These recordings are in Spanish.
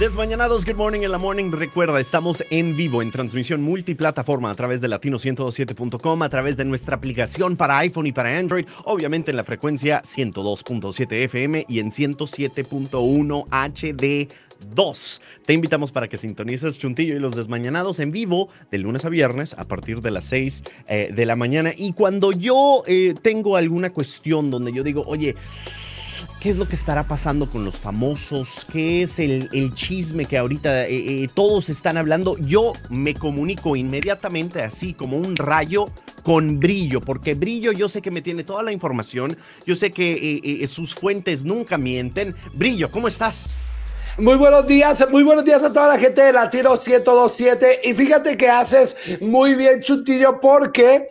Desmañanados, good morning en la morning. Recuerda, estamos en vivo en transmisión multiplataforma a través de latino107.com, a través de nuestra aplicación para iPhone y para Android, obviamente en la frecuencia 102.7 FM y en 107.1 HD. 2. Te invitamos para que sintonices Chuntillo y los Desmañanados en vivo de lunes a viernes a partir de las 6 eh, de la mañana. Y cuando yo eh, tengo alguna cuestión donde yo digo, oye, qué es lo que estará pasando con los famosos, qué es el, chisme que ahorita eh, eh, todos están hablando. Yo me comunico inmediatamente así como un rayo con brillo, porque brillo yo sé que me tiene toda la información, yo sé que eh, sus fuentes nunca mienten. Brillo, ¿cómo estás? Muy buenos días, muy buenos días a toda la gente de Latino 1027. Y fíjate que haces muy bien, Chutillo, porque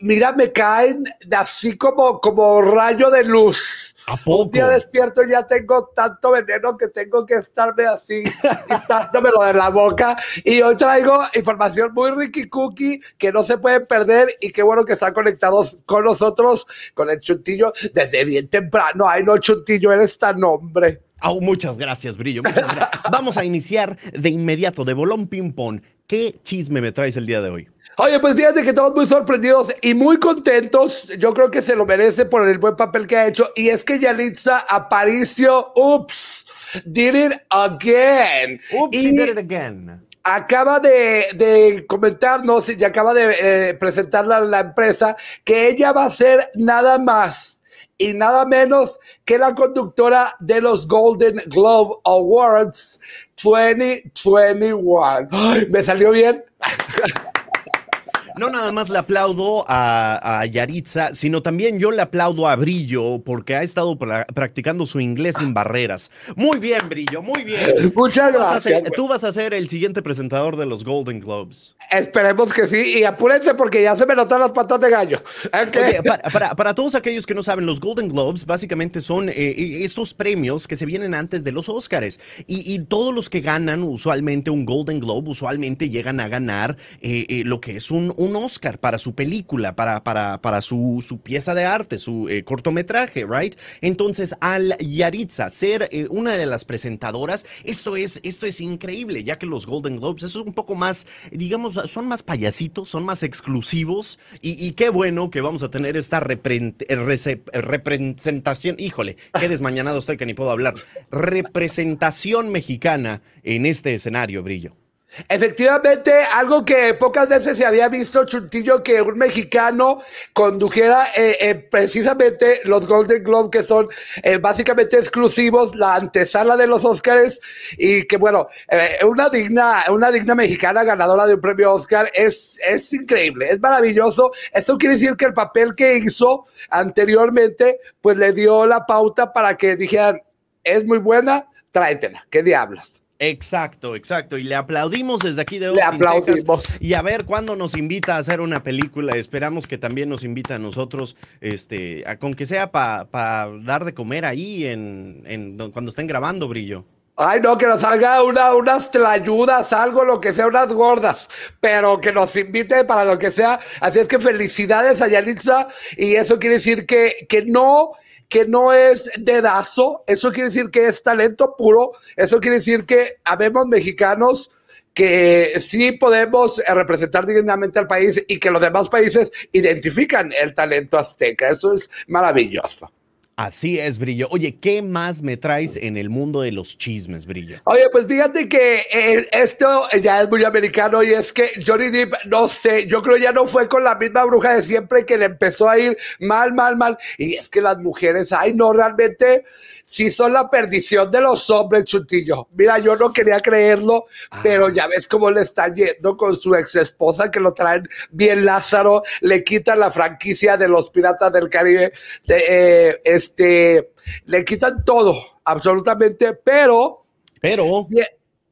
mira, me caen así como, como rayo de luz. ¿A poco? Un día despierto ya tengo tanto veneno que tengo que estarme así quitándomelo de la boca. Y hoy traigo información muy ricky cookie que no se puede perder. Y qué bueno que están conectados con nosotros, con el Chuntillo, desde bien temprano. Ay, no, Chuntillo, eres tan hombre. Oh, muchas gracias, Brillo. Vamos a iniciar de inmediato, de bolón ping-pong. ¿Qué chisme me traes el día de hoy? Oye, pues fíjate que estamos muy sorprendidos y muy contentos. Yo creo que se lo merece por el buen papel que ha hecho. Y es que Yalitza Aparicio, ups, did it again. Ups, did it again. Acaba de, comentarnos y acaba de eh, presentar a la empresa que ella va a ser nada más y nada menos que la conductora de los Golden Globe Awards 2021. ¿Me salió bien? No nada más le aplaudo a, Yaritza, sino también yo le aplaudo a Brillo porque ha estado practicando su inglés sin barreras. Muy bien, Brillo, muy bien. Muchas gracias. tú vas a ser el siguiente presentador de los Golden Globes. Esperemos que sí, y apúrense porque ya se me notan los patos de gallo. para, todos aquellos que no saben, los Golden Globes básicamente son eh, e-, estos premios que se vienen antes de los Oscars. Y, todos los que ganan usualmente un Golden Globe, usualmente llegan a ganar eh, eh, lo que es un un Oscar para su película, para, para, para su, su pieza de arte, su eh, cortometraje, ¿right? Entonces, al Yaritza ser eh, una de las presentadoras, esto es, esto es increíble, ya que los Golden Globes es un poco más, digamos, son más payasitos, son más exclusivos, y, y qué bueno que vamos a tener esta eh, representación, híjole, qué desmañanado estoy que ni puedo hablar, representación mexicana en este escenario, Brillo. Efectivamente, algo que pocas veces se había visto, Chuntillo, que un mexicano condujera eh, eh, precisamente los Golden Globe, que son eh, básicamente exclusivos, la antesala de los Oscars, y que bueno, una, digna, una digna mexicana ganadora de un premio Oscar es, es increíble, es maravilloso. Esto quiere decir que el papel que hizo anteriormente, pues le dio la pauta para que dijeran, es muy buena, tráetela, ¿qué diablos? Exacto, exacto. Y le aplaudimos desde aquí de Austin, le aplaudimos. Y a ver cuándo nos invita a hacer una película. Esperamos que también nos invita a nosotros, este, con que sea para dar de comer ahí en, en, cuando estén grabando, Brillo. Ay, no, que nos salga una, unas tlayudas, algo, lo que sea, unas gordas, pero que nos invite para lo que sea. Así es que felicidades a Yalitza y eso quiere decir que, que no que no es dedazo, eso quiere decir que es talento puro, eso quiere decir que habemos mexicanos que sí podemos eh, representar dignamente al país y que los demás países identifican el talento azteca. Eso es maravilloso. Así es, Brillo. Oye, ¿qué más me traes en el mundo de los chismes, Brillo? Oye, pues fíjate que eh, esto ya es muy americano y es que Johnny Depp, no sé, yo creo ya no fue con la misma bruja de siempre que le empezó a ir mal, mal, mal. Y es que las mujeres, ay, no, realmente sí son la perdición de los hombres, Chutillo. Mira, yo no quería creerlo, ah. pero ya ves cómo le está yendo con su ex esposa que lo traen bien Lázaro, le quitan la franquicia de los Piratas del Caribe. Eh, este, le quitan todo, absolutamente, pero... Pero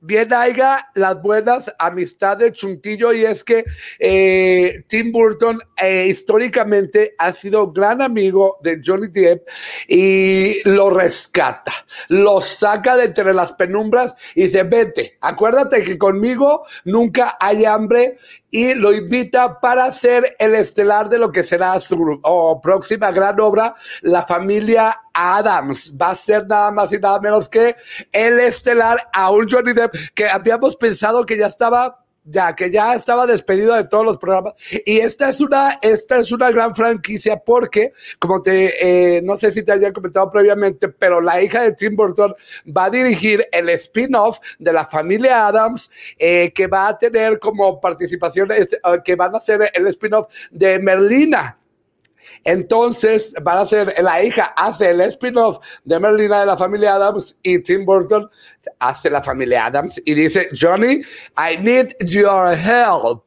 bien haiga las buenas amistades de Chuntillo y es que eh, Tim Burton eh, históricamente ha sido gran amigo de Johnny Depp y lo rescata, lo saca de entre las penumbras y dice, vete, acuérdate que conmigo nunca hay hambre y lo invita para ser el estelar de lo que será su próxima gran obra, La familia Adams. Va a ser nada más y nada menos que el estelar a un Johnny Depp que habíamos pensado que ya estaba ya que ya estaba despedido de todos los programas y esta es una esta es una gran franquicia porque como te eh, no sé si te había comentado previamente pero la hija de Tim Burton va a dirigir el spin-off de la familia Adams eh, que va a tener como participación este, eh, que van a hacer el spin-off de Merlina entonces van a ser, la hija hace el spin-off de Merlina de la familia Adams y Tim Burton hace la familia Adams y dice, Johnny, I need your help.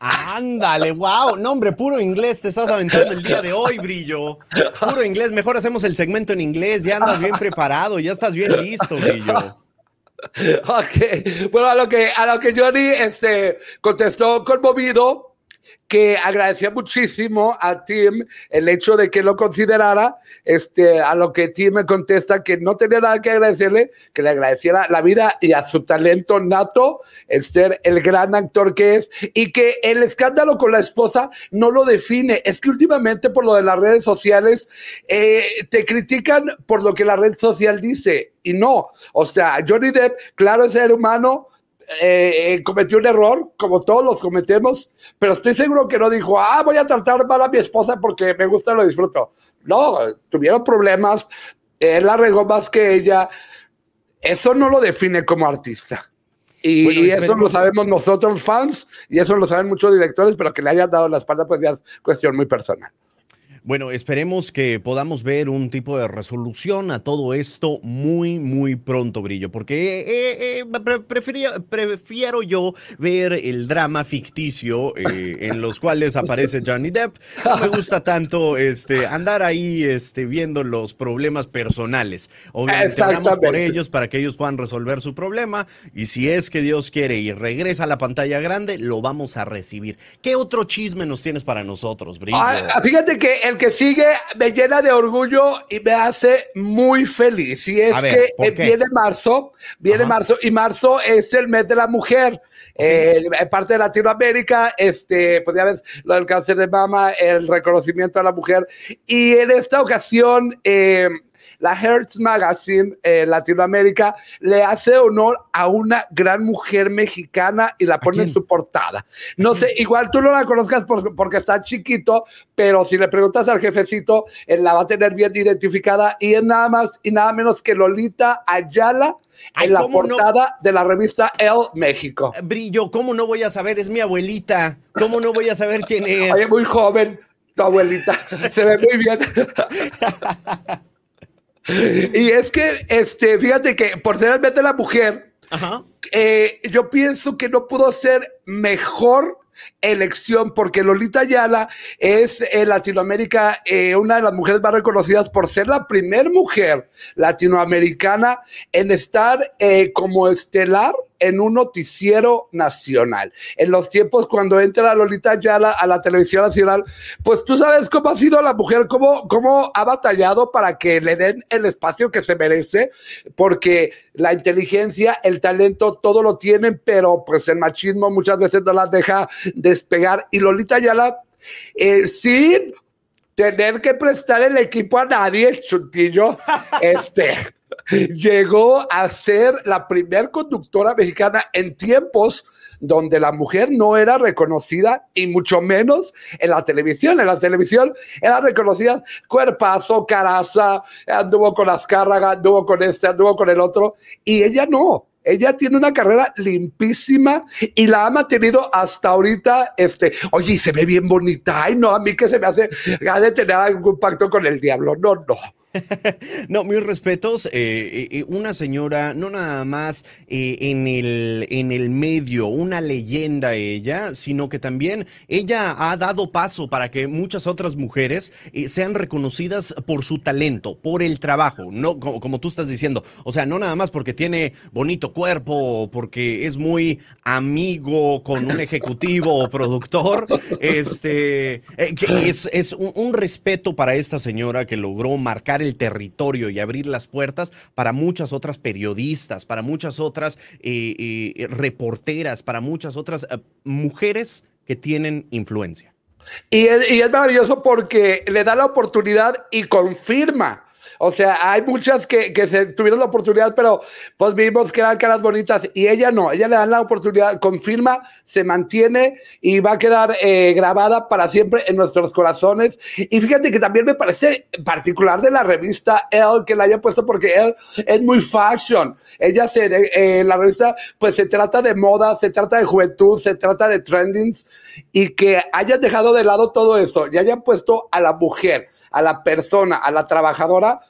Ándale, wow. No, puro inglés te estás aventando el día de hoy, Brillo. Puro inglés, mejor hacemos el segmento en inglés, ya andas bien preparado, ya estás bien listo, Brillo. Ok, bueno, a lo que, a lo que Johnny este, contestó conmovido, que agradecía muchísimo a Tim el hecho de que lo considerara, este, a lo que Tim me contesta que no tenía nada que agradecerle, que le agradeciera la vida y a su talento nato, el ser el gran actor que es, y que el escándalo con la esposa no lo define. Es que últimamente por lo de las redes sociales eh, te critican por lo que la red social dice, y no, o sea, Johnny Depp, claro, es ser humano, eh, eh, cometió un error, como todos los cometemos, pero estoy seguro que no dijo, ah, voy a tratar mal a mi esposa porque me gusta, lo disfruto. No, tuvieron problemas, él regó más que ella. Eso no lo define como artista. Y, eso lo sabemos nosotros fans y eso lo saben muchos directores, pero que le hayan dado la espalda pues ya es cuestión muy personal. Bueno, esperemos que podamos ver un tipo de resolución a todo esto muy, muy pronto, Brillo, porque eh, eh, prefiero yo ver el drama ficticio eh, en los cuales aparece Johnny Depp. me gusta tanto este, andar ahí este, viendo los problemas personales. Obviamente, vamos por ellos para que ellos puedan resolver su problema y si es que Dios quiere y regresa a la pantalla grande, lo vamos a recibir. ¿Qué otro chisme nos tienes para nosotros, Brillo? Ah, fíjate que el que sigue me llena de orgullo y me hace muy feliz. Y es que eh, viene marzo, viene marzo, y marzo es el mes de la mujer. en eh, parte de Latinoamérica, este, pues ya ves, lo del cáncer de mama, el reconocimiento a la mujer. Y en esta ocasión, eh, la Hertz Magazine eh, Latinoamérica le hace honor a una gran mujer mexicana y la pone en su portada. No sé, igual tú no la conozcas porque está chiquito, pero si le preguntas al jefecito, él la va a tener bien identificada y es nada más y nada menos que Lolita Ayala en la portada de la revista El México. Eh, Brillo, ¿cómo no voy a saber? Es mi abuelita. ¿Cómo no voy a saber quién es? Oye, muy joven, tu abuelita. Se ve muy bien. y es que, este, fíjate que por ser de la mujer, eh, yo pienso que no pudo ser mejor elección porque Lolita Ayala es en eh, Latinoamérica eh, una de las mujeres más reconocidas por ser la primer mujer latinoamericana en estar como estelar en un noticiero nacional. En los tiempos cuando entra Lolita Ayala a la televisión nacional, pues tú sabes cómo ha sido la mujer, cómo, cómo ha batallado para que le den el espacio que se merece, porque la inteligencia, el talento, todo lo tienen, pero pues el machismo muchas veces no las deja despegar. Y Lolita Ayala, eh, sin tener que prestar el equipo a nadie, chutillo. Este, llegó a ser la primera conductora mexicana en tiempos donde la mujer no era reconocida y mucho menos en la televisión. En la televisión era reconocida cuerpazo, caraza, anduvo con Azcárraga, anduvo con este, anduvo con el otro, y ella no. Ella tiene una carrera limpísima y la ha mantenido hasta ahorita. Este, oye, se ve bien bonita. Ay, no, a mí que se me hace, ha de tener algún pacto con el diablo. No, no. no, mis respetos. Eh, eh, eh, una señora, no nada más en, el, en el medio, una leyenda ella, sino que también ella ha dado paso para que muchas otras mujeres sean reconocidas por su talento, por el trabajo, no como, tú estás diciendo. O sea, no nada más porque tiene bonito cuerpo, porque es muy amigo con un ejecutivo o productor. Este, es, un respeto para esta señora que logró marcar el territorio y abrir las puertas para muchas otras periodistas, para muchas otras eh, eh, reporteras, para muchas otras eh, mujeres que tienen influencia. Y y es maravilloso porque le da la oportunidad y confirma o sea, hay muchas que, que se tuvieron la oportunidad, pero pues vimos que eran caras bonitas y ella no, ella le dan la oportunidad, confirma, se mantiene y va a quedar eh, grabada para siempre en nuestros corazones. Y fíjate que también me parece particular de la revista Elle que la haya puesto porque él es muy fashion. Ella se, en eh, la revista pues se trata de moda, se trata de juventud, se trata de trendings y que hayan dejado de lado todo esto y hayan puesto a la mujer a la persona, a la trabajadora,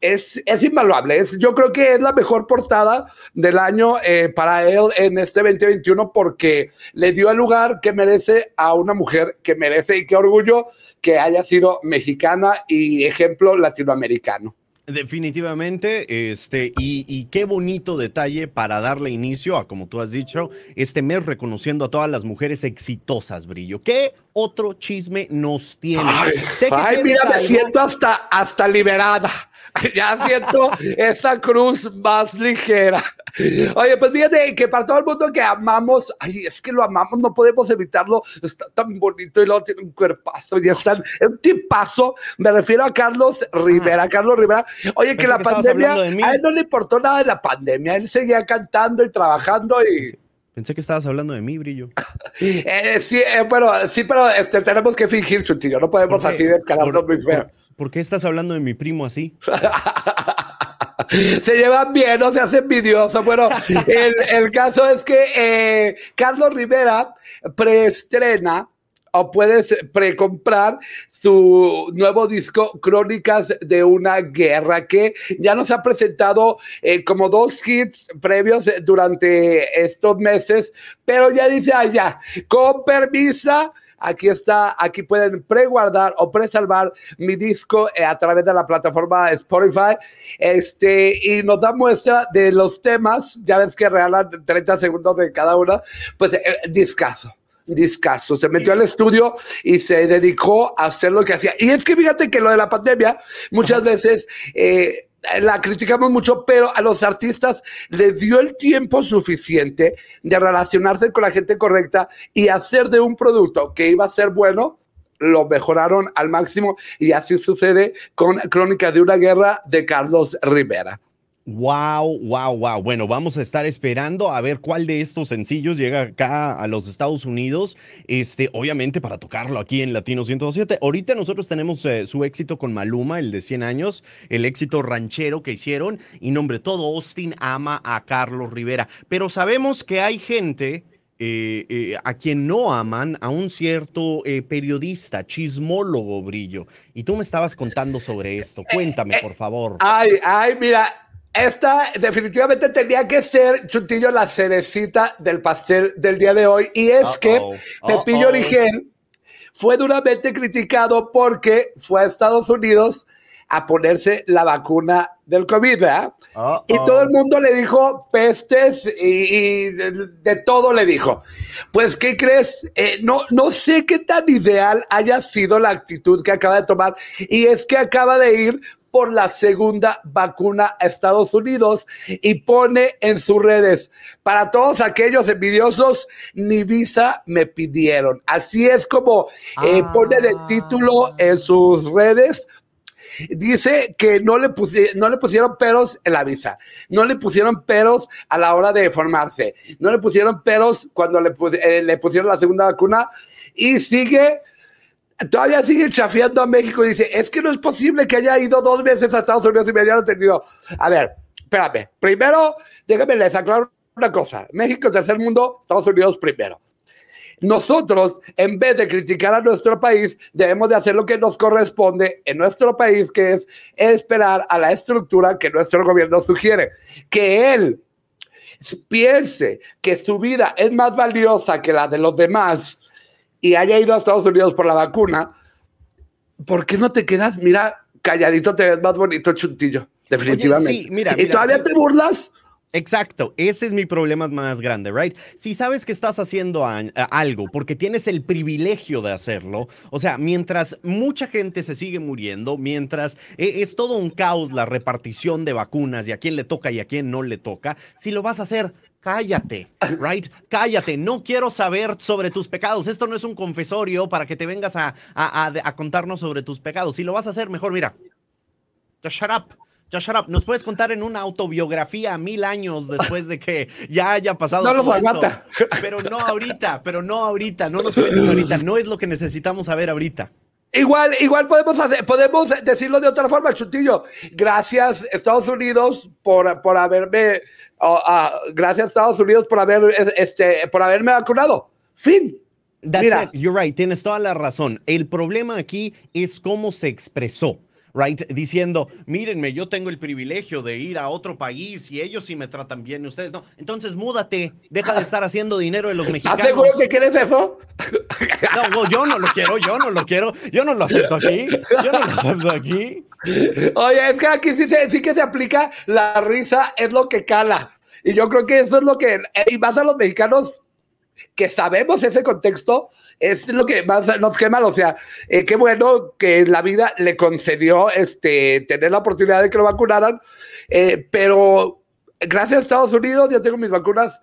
es, es invaluable. yo creo que es la mejor portada del año eh, para él en este 2021 porque le dio el lugar que merece a una mujer que merece y qué orgullo que haya sido mexicana y ejemplo latinoamericano. Definitivamente, este, y, y, qué bonito detalle para darle inicio a, como tú has dicho, este mes reconociendo a todas las mujeres exitosas, Brillo. Qué otro chisme nos tiene. Ay, mira, me siento hasta, hasta liberada. Ya siento esta cruz más ligera. Oye, pues fíjate que para todo el mundo que amamos, ay, es que lo amamos, no podemos evitarlo. Está tan bonito y luego tiene un cuerpazo y está es un tipazo. Me refiero a Carlos Rivera. Carlos Rivera. Oye, que la pandemia, a él no le importó nada de la pandemia. Él seguía cantando y trabajando y Pensé que estabas hablando de mí, Brillo. Eh, sí, bueno, eh, sí, pero este, tenemos que fingir, Chuchillo. No podemos así descararnos muy feo. Por, qué estás hablando de mi primo así? se llevan bien, no se hacen envidiosos. Bueno, el, caso es que eh, Carlos Rivera preestrena o puedes precomprar su nuevo disco Crónicas de una Guerra, que ya nos ha presentado eh, como dos hits previos eh, durante estos meses, pero ya dice allá, ah, con permisa. Aquí está, aquí pueden preguardar o preservar mi disco eh, a través de la plataforma Spotify. Este, y nos da muestra de los temas, ya ves que regalan 30 segundos de cada uno, pues discazo discaso. Se metió al estudio y se dedicó a hacer lo que hacía. Y es que fíjate que lo de la pandemia muchas veces eh, la criticamos mucho, pero a los artistas les dio el tiempo suficiente de relacionarse con la gente correcta y hacer de un producto que iba a ser bueno lo mejoraron al máximo y así sucede con Crónica de una Guerra de Carlos Rivera. Wow, wow, wow. Bueno, vamos a estar esperando a ver cuál de estos sencillos llega acá a los Estados Unidos. Este, obviamente para tocarlo aquí en Latino 107. Ahorita nosotros tenemos eh, su éxito con Maluma, el de 100 años, el éxito ranchero que hicieron y nombre todo Austin ama a Carlos Rivera, pero sabemos que hay gente eh, eh, a quien no aman, a un cierto periodista, chismólogo Brillo. Y tú me estabas contando sobre esto. Cuéntame, por favor. Ay, ay, mira, esta definitivamente tenía que ser, Chutillo, la cerecita del pastel del día de hoy. Y es que Pepillo uh Origen fue duramente criticado porque fue a Estados Unidos a ponerse la vacuna del COVID, Y todo el mundo le dijo pestes y, de, todo le dijo. Pues, ¿qué crees? Eh, no, no sé qué tan ideal haya sido la actitud que acaba de tomar y es que acaba de ir por la segunda vacuna a Estados Unidos y pone en sus redes, para todos aquellos envidiosos, ni visa me pidieron. Así es como eh, ah. pone el título en sus redes. Dice que no le, eh, no le pusieron peros en la visa, no le pusieron peros a la hora de formarse, no le pusieron peros cuando le eh, pusieron la segunda vacuna y sigue todavía sigue chafiando a México y dice, es que no es posible que haya ido dos veces a Estados Unidos y me hayan tenido. A ver, espérame. Primero, déjame les aclaro una cosa. México, tercer mundo, Estados Unidos primero. Nosotros, en vez de criticar a nuestro país, debemos de hacer lo que nos corresponde en nuestro país, que es esperar a la estructura que nuestro gobierno sugiere. Que él piense que su vida es más valiosa que la de los demás, y haya ido a Estados Unidos por la vacuna, ¿por qué no te quedas? Mira, calladito te ves más bonito, chuntillo. Definitivamente. mira, y todavía te burlas. Exacto, ese es mi problema más grande, ¿right? Si sabes que estás haciendo algo porque tienes el privilegio de hacerlo, o sea, mientras mucha gente se sigue muriendo, mientras e, es todo un caos la repartición de vacunas y a quién le toca y a quién no le toca, si lo vas a hacer, cállate, right? Cállate, no quiero saber sobre tus pecados. Esto no es un confesorio para que te vengas a, a, a, contarnos sobre tus pecados. Si lo vas a hacer, mejor mira. ya shut up. Ya shut up. Nos puedes contar en una autobiografía mil años después de que ya haya pasado. No Pero no ahorita, pero no ahorita. No nos cuentes ahorita. No es lo que necesitamos saber ahorita. Igual, igual podemos hacer, podemos decirlo de otra forma, Chutillo. Gracias, Estados Unidos, por, haberme, oh, ah, gracias, Estados Unidos, por haber este, por haberme vacunado. Fin. That's You're right, tienes toda la razón. El problema aquí es cómo se expresó right? Diciendo, mírenme, yo tengo el privilegio de ir a otro país y ellos sí me tratan bien y ustedes no. Entonces múdate, deja de estar haciendo dinero de los mexicanos. ¿Estás seguro que quieres eso? No, yo no lo quiero, yo no lo quiero, yo no lo acepto aquí, yo no lo acepto aquí. Oye, es que aquí sí, que se aplica la risa es lo que cala. Y yo creo que eso es lo que... Y más a los mexicanos que sabemos ese contexto, es lo que más nos quema. O sea, eh, qué bueno que la vida le concedió este, tener la oportunidad de que lo vacunaran, eh, pero gracias a Estados Unidos yo tengo mis vacunas,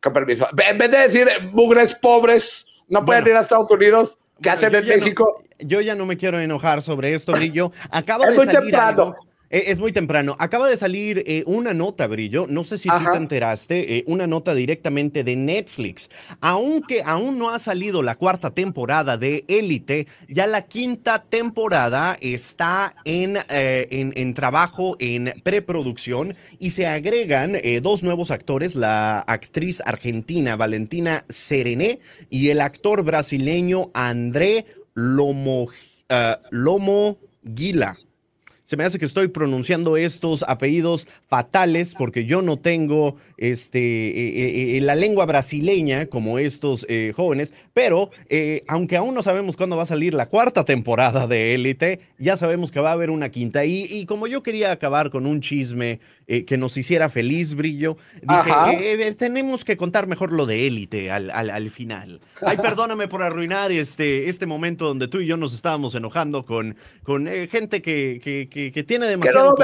con permiso. En vez de decir mugres pobres, no pueden ir a Estados Unidos, ¿qué hacen en México? yo ya no me quiero enojar sobre esto, brillo Acabo de e, es muy temprano. Acaba de salir eh, una nota, Brillo. No sé si tú te enteraste. Eh, una nota directamente de Netflix. Aunque aún no ha salido la cuarta temporada de Élite, ya la quinta temporada está en, eh, en, trabajo, en preproducción. Y se agregan dos nuevos actores: la actriz argentina Valentina Serené y el actor brasileño André Lomo, Lomo se me hace que estoy pronunciando estos apellidos fatales porque yo no tengo este, eh, eh, eh, la lengua brasileña como estos jóvenes, pero aunque aún no sabemos cuándo va a salir la cuarta temporada de Élite, ya sabemos que va a haber una quinta. Y, y como yo quería acabar con un chisme que nos hiciera feliz, Brillo, dije, tenemos que contar mejor lo de Élite al, al, final. Ay, perdóname por arruinar este, este momento donde tú y yo nos estábamos enojando con, con gente que, que, tiene demasiado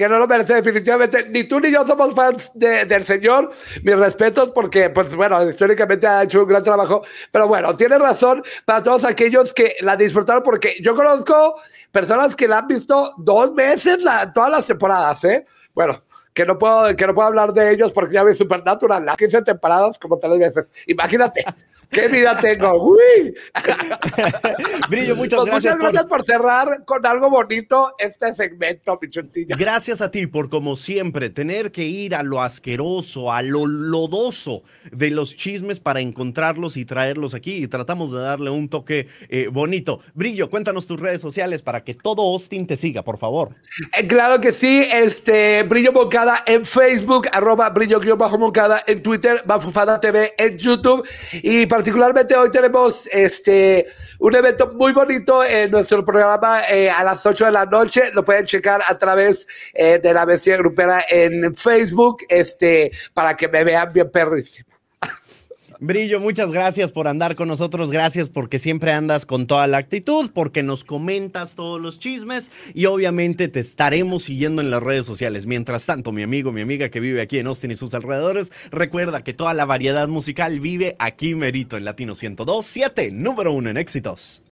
que no lo merece definitivamente. Ni tú ni yo somos fans de, del señor. Mis respetos porque, pues bueno, históricamente ha hecho un gran trabajo. Pero bueno, tiene razón para todos aquellos que la disfrutaron porque yo conozco personas que la han visto dos meses la, todas las temporadas, ¿eh? Bueno. Que no, puedo, que no puedo hablar de ellos porque ya vi Supernatural las 15 temporadas como tres veces. Imagínate. ¿Qué vida tengo? ¡Uy! Brillo, muchas pues, gracias. Muchas gracias por... cerrar con algo bonito este segmento, chontilla. Gracias a ti por, como siempre, tener que ir a lo asqueroso, a lo lodoso de los chismes para encontrarlos y traerlos aquí. Y tratamos de darle un toque eh, bonito. Brillo, cuéntanos tus redes sociales para que todo Austin te siga, por favor. Eh, claro que sí. Este, Brillo Moncada en Facebook, arroba Brillo-Moncada en Twitter, Bafufada TV en YouTube. Y para particularmente hoy tenemos este, un evento muy bonito en nuestro programa eh, a las 8 de la noche. Lo pueden checar a través eh, de la bestia grupera en Facebook este, para que me vean bien perrísimo. Brillo, muchas gracias por andar con nosotros, gracias porque siempre andas con toda la actitud, porque nos comentas todos los chismes y obviamente te estaremos siguiendo en las redes sociales. Mientras tanto, mi amigo, mi amiga que vive aquí en Austin y sus alrededores, recuerda que toda la variedad musical vive aquí merito en Latino 102.7, número uno en éxitos.